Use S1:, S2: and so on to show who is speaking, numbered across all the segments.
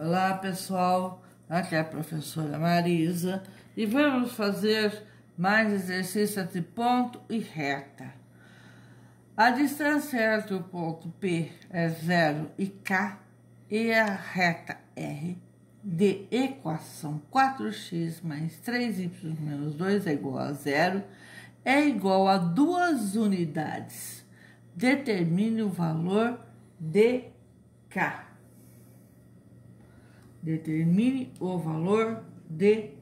S1: Olá pessoal, aqui é a professora Marisa e vamos fazer mais exercício entre ponto e reta. A distância entre o ponto P é zero e K e a reta R de equação 4x mais 3y menos 2 é igual a zero é igual a duas unidades. Determine o valor de K. Determine o valor de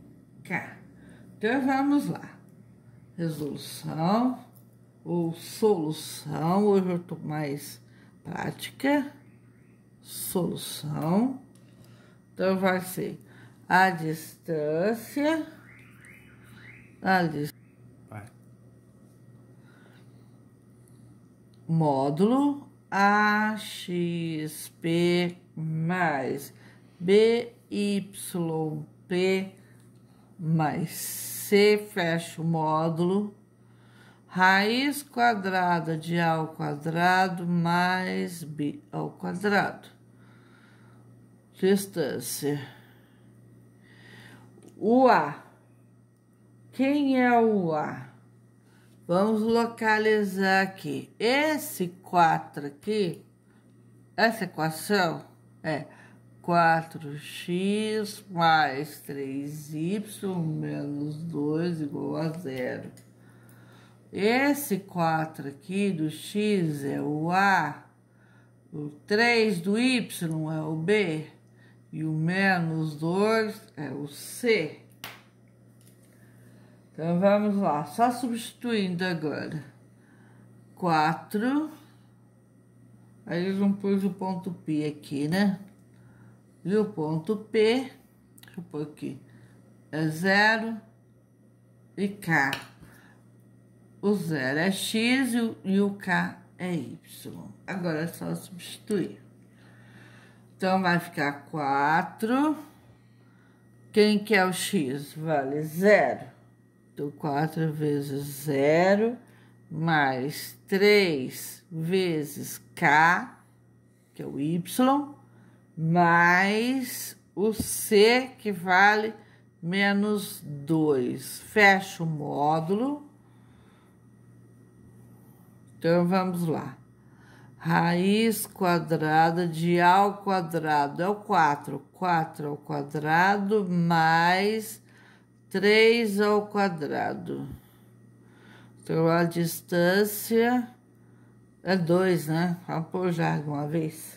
S1: K. Então, vamos lá. Resolução ou solução. Hoje eu estou mais prática. Solução. Então, vai ser a distância. A distância. Módulo AXP mais BYP mais C fecha o módulo, raiz quadrada de A ao quadrado mais B ao quadrado. Distância. O A. Quem é o A? Vamos localizar aqui. Esse 4 aqui, essa equação é 4x mais 3y menos 2 igual a zero. Esse 4 aqui do x é o A, o 3 do y é o B e o menos 2 é o C. Então vamos lá, só substituindo agora. 4, aí eu não pus o ponto pi aqui, né? E o ponto P, deixa eu pôr aqui, é zero e K. O zero é X e o, K é Y. Agora é só substituir. Então, vai ficar 4. Quem que é o X? Vale zero. Então, 4 vezes zero, mais 3 vezes K, que é o Y, mais o C que vale menos 2. Fecha o módulo. Então, vamos lá. Raiz quadrada de A ao quadrado é o 4. 4 ao quadrado mais 3 ao quadrado. Então, a distância é 2, né? Vamos pôr já de uma vez.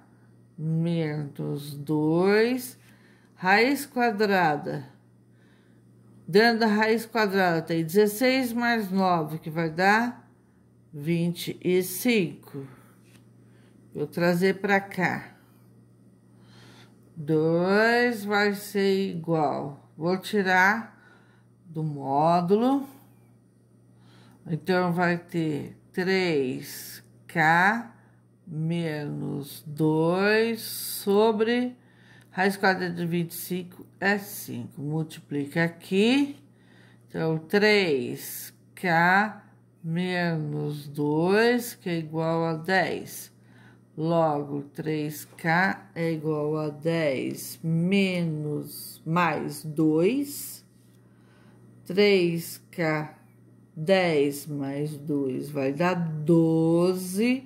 S1: menos 2, raiz quadrada. Dando a raiz quadrada tem 16 mais 9, que vai dar 25. Vou trazer para cá. 2 vai ser igual. Vou tirar do módulo. Então, vai ter 3K menos 2 sobre raiz quadrada de 25 é 5. Multiplica aqui. Então, 3K menos 2, que é igual a 10. Logo, 3K é igual a 10 menos mais 2. 3K, 10 mais 2 vai dar 12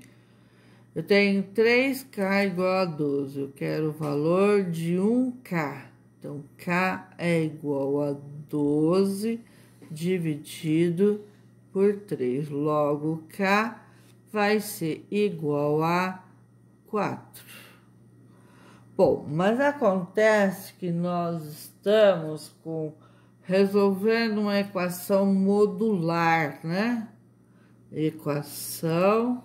S1: eu tenho 3K igual a 12. Eu quero o valor de 1K. Então, K é igual a 12 dividido por 3. Logo, K vai ser igual a 4. Bom, mas acontece que nós estamos com resolvendo uma equação modular, né? Equação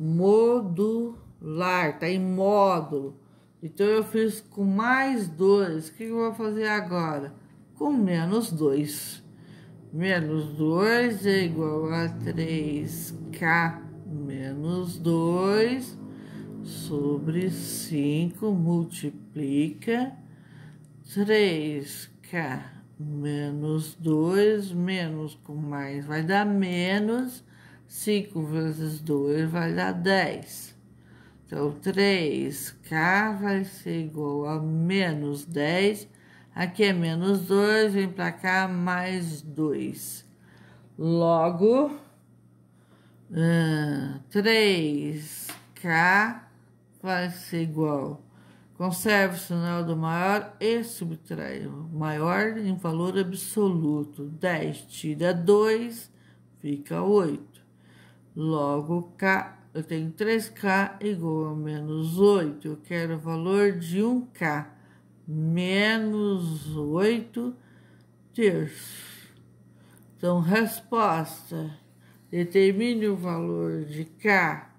S1: modular, tá em módulo. Então eu fiz com mais dois. O que eu vou fazer agora? Com menos dois. Menos 2 é igual a 3K menos 2 sobre 5 multiplica 3K menos 2 menos com mais vai dar menos 5 vezes 2 vai dar 10. Então, 3K vai ser igual a menos 10. Aqui é menos 2, vem para cá, mais 2. Logo, 3K ah, vai ser igual. Conserve o sinal do maior e subtrai o maior em valor absoluto. 10 tira 2, fica 8. Logo, K, eu tenho 3K igual a menos 8. Eu quero o valor de 1K. Menos 8 terços. Então, resposta. Determine o valor de K.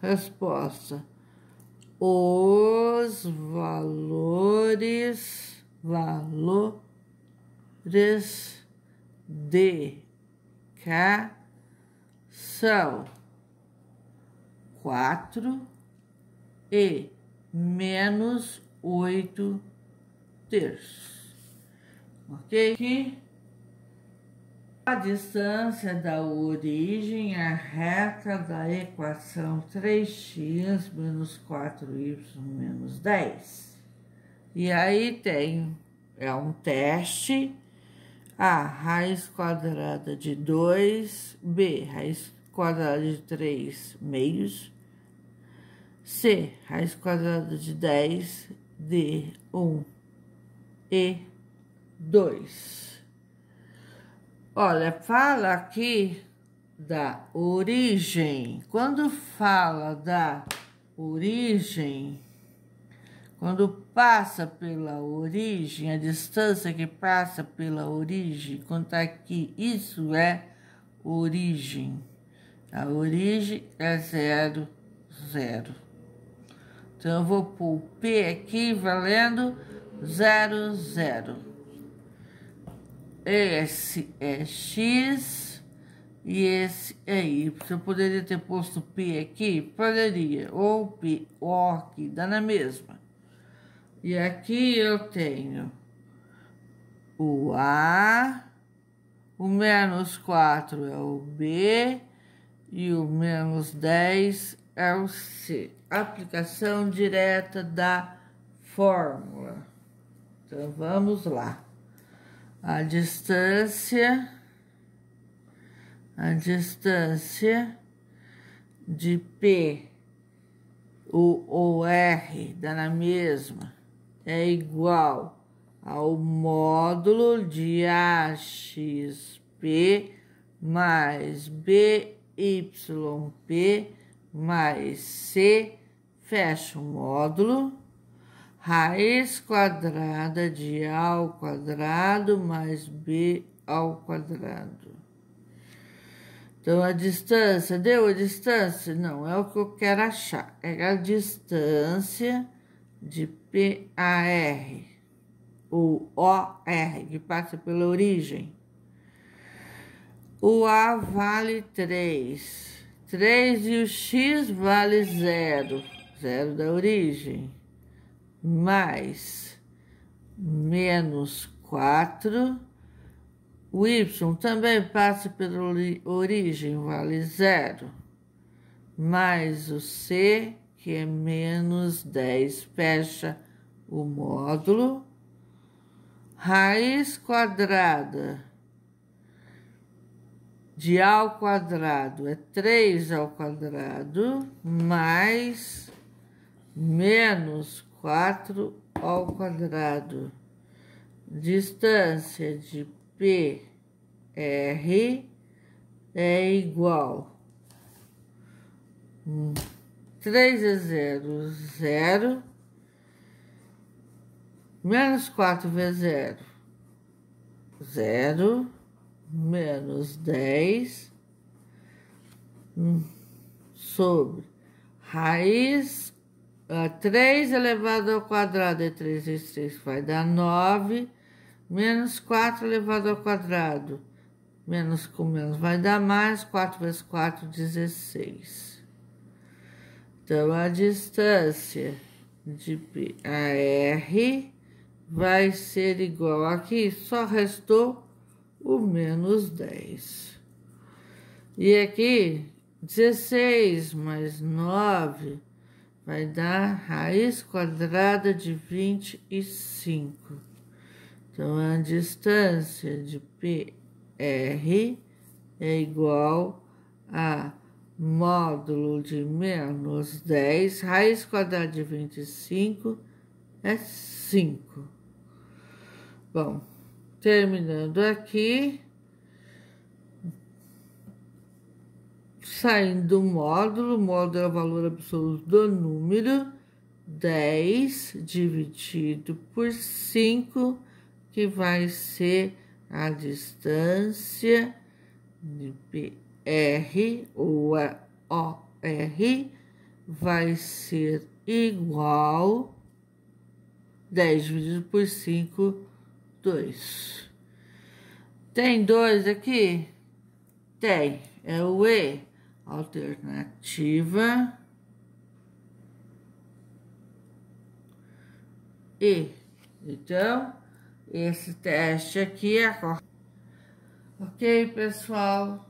S1: Resposta. Os valores, valores de K são 4 e menos 8 terços. Ok? Que a distância da origem é reta da equação 3x menos 4y menos 10. E aí tem, é um teste, a raiz quadrada de 2, b raiz quadrada de 3 meios, C raiz quadrada de 10, D 1 e 2. Olha, fala aqui da origem. Quando fala da origem, quando passa pela origem, a distância que passa pela origem, quando tá aqui, isso é origem. A origem é zero, zero. Então, eu vou pôr P aqui valendo zero, zero. Esse é X e esse é Y. Eu poderia ter posto P aqui? Poderia. Ou P, O aqui, dá na mesma. E aqui eu tenho o A, o menos 4 é o B, e o menos 10 é o C. Aplicação direta da fórmula. Então, vamos lá. A distância, a distância de P, o, o R, dá na mesma, é igual ao módulo de AXP mais B YP mais C, fecha o módulo, raiz quadrada de A ao quadrado mais B ao quadrado. Então, a distância, deu a distância? Não, é o que eu quero achar. É a distância de PAR, ou OR, que passa pela origem o A vale 3. 3 e o X vale 0. 0 da origem. Mais menos 4. O Y também passa pela origem, vale 0. Mais o C, que é menos 10, fecha o módulo. Raiz quadrada de A ao quadrado é 3 ao quadrado mais menos 4 ao quadrado. Distância de PR é igual 3 é 0, 0, menos 4 vezes 0, 0 menos 10 hum, sobre raiz a 3 elevado ao quadrado é 3 vezes 3 vai dar 9, menos 4 elevado ao quadrado, menos com menos vai dar mais, 4 vezes 4, 16. Então, a distância de P vai ser igual, aqui só restou o menos 10. E aqui, 16 mais 9 vai dar raiz quadrada de 25. Então, a distância de PR é igual a módulo de menos 10, raiz quadrada de 25 é 5. Bom, terminando aqui, saindo do módulo, o módulo é o valor absoluto do número, 10 dividido por 5, que vai ser a distância de PR ou a OR, vai ser igual 10 dividido por 5 dois. Tem dois aqui? Tem. É o E, alternativa. E. Então, esse teste aqui é a Ok, pessoal?